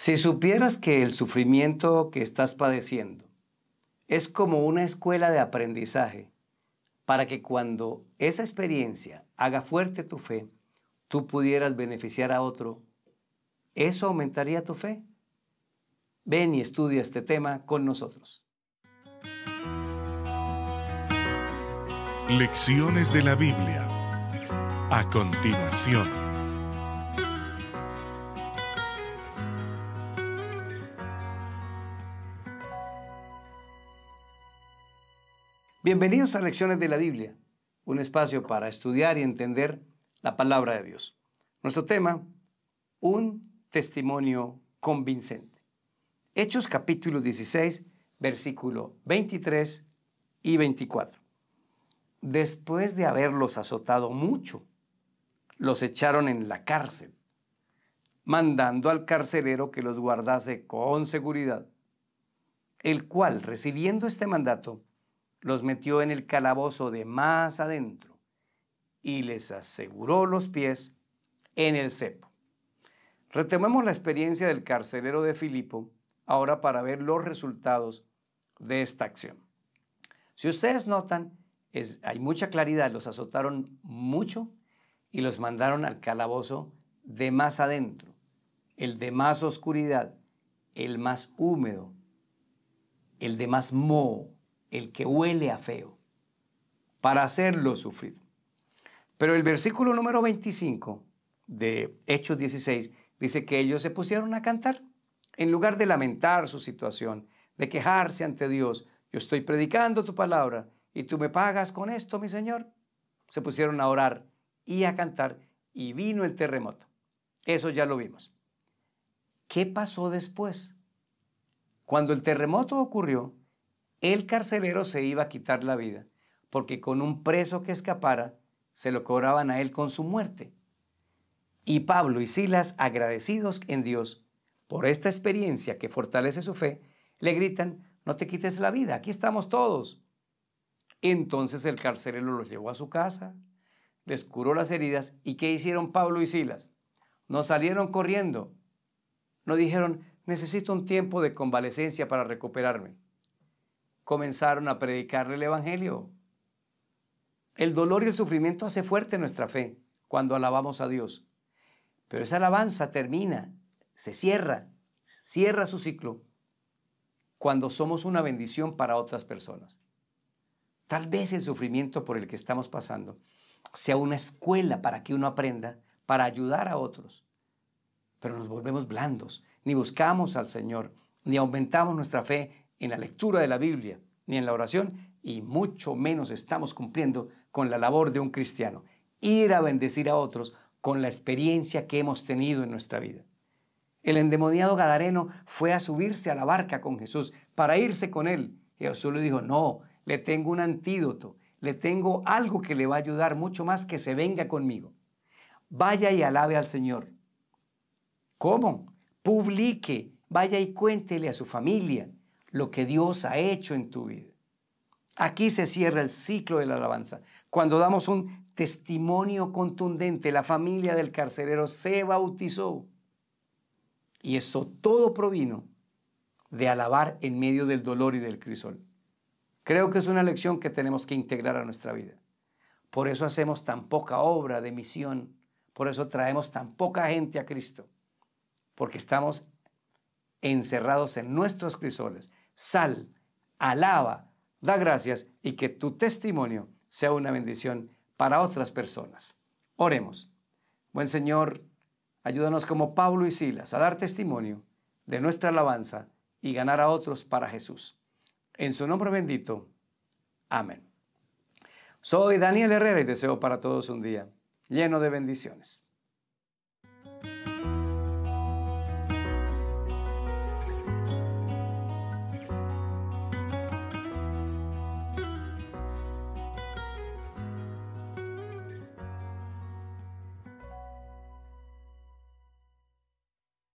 Si supieras que el sufrimiento que estás padeciendo es como una escuela de aprendizaje para que cuando esa experiencia haga fuerte tu fe, tú pudieras beneficiar a otro, eso aumentaría tu fe. Ven y estudia este tema con nosotros. Lecciones de la Biblia. A continuación. Bienvenidos a Lecciones de la Biblia, un espacio para estudiar y entender la palabra de Dios. Nuestro tema, un testimonio convincente. Hechos capítulo 16, versículo 23 y 24. Después de haberlos azotado mucho, los echaron en la cárcel, mandando al carcelero que los guardase con seguridad, el cual, recibiendo este mandato, los metió en el calabozo de más adentro y les aseguró los pies en el cepo. Retomemos la experiencia del carcelero de Filipo ahora para ver los resultados de esta acción. Si ustedes notan, hay mucha claridad, los azotaron mucho y los mandaron al calabozo de más adentro, el de más oscuridad, el más húmedo, el de más moho el que huele a feo, para hacerlo sufrir. Pero el versículo número 25 de Hechos 16 dice que ellos se pusieron a cantar. En lugar de lamentar su situación, de quejarse ante Dios, yo estoy predicando tu palabra y tú me pagas con esto, mi Señor. Se pusieron a orar y a cantar y vino el terremoto. Eso ya lo vimos. ¿Qué pasó después? Cuando el terremoto ocurrió, el carcelero se iba a quitar la vida, porque con un preso que escapara, se lo cobraban a él con su muerte. Y Pablo y Silas, agradecidos en Dios por esta experiencia que fortalece su fe, le gritan, no te quites la vida, aquí estamos todos. Entonces el carcelero los llevó a su casa, les curó las heridas, ¿y qué hicieron Pablo y Silas? No salieron corriendo, no dijeron, necesito un tiempo de convalecencia para recuperarme comenzaron a predicarle el Evangelio. El dolor y el sufrimiento hace fuerte nuestra fe cuando alabamos a Dios. Pero esa alabanza termina, se cierra, cierra su ciclo cuando somos una bendición para otras personas. Tal vez el sufrimiento por el que estamos pasando sea una escuela para que uno aprenda, para ayudar a otros. Pero nos volvemos blandos, ni buscamos al Señor, ni aumentamos nuestra fe en la lectura de la Biblia ni en la oración y mucho menos estamos cumpliendo con la labor de un cristiano, ir a bendecir a otros con la experiencia que hemos tenido en nuestra vida. El endemoniado Gadareno fue a subirse a la barca con Jesús para irse con él. Y Jesús le dijo, no, le tengo un antídoto, le tengo algo que le va a ayudar mucho más que se venga conmigo. Vaya y alabe al Señor. ¿Cómo? Publique, vaya y cuéntele a su familia, lo que Dios ha hecho en tu vida. Aquí se cierra el ciclo de la alabanza. Cuando damos un testimonio contundente, la familia del carcelero se bautizó. Y eso todo provino de alabar en medio del dolor y del crisol. Creo que es una lección que tenemos que integrar a nuestra vida. Por eso hacemos tan poca obra de misión, por eso traemos tan poca gente a Cristo, porque estamos encerrados en nuestros crisoles, sal, alaba, da gracias y que tu testimonio sea una bendición para otras personas. Oremos. Buen Señor, ayúdanos como Pablo y Silas a dar testimonio de nuestra alabanza y ganar a otros para Jesús. En su nombre bendito. Amén. Soy Daniel Herrera y deseo para todos un día lleno de bendiciones.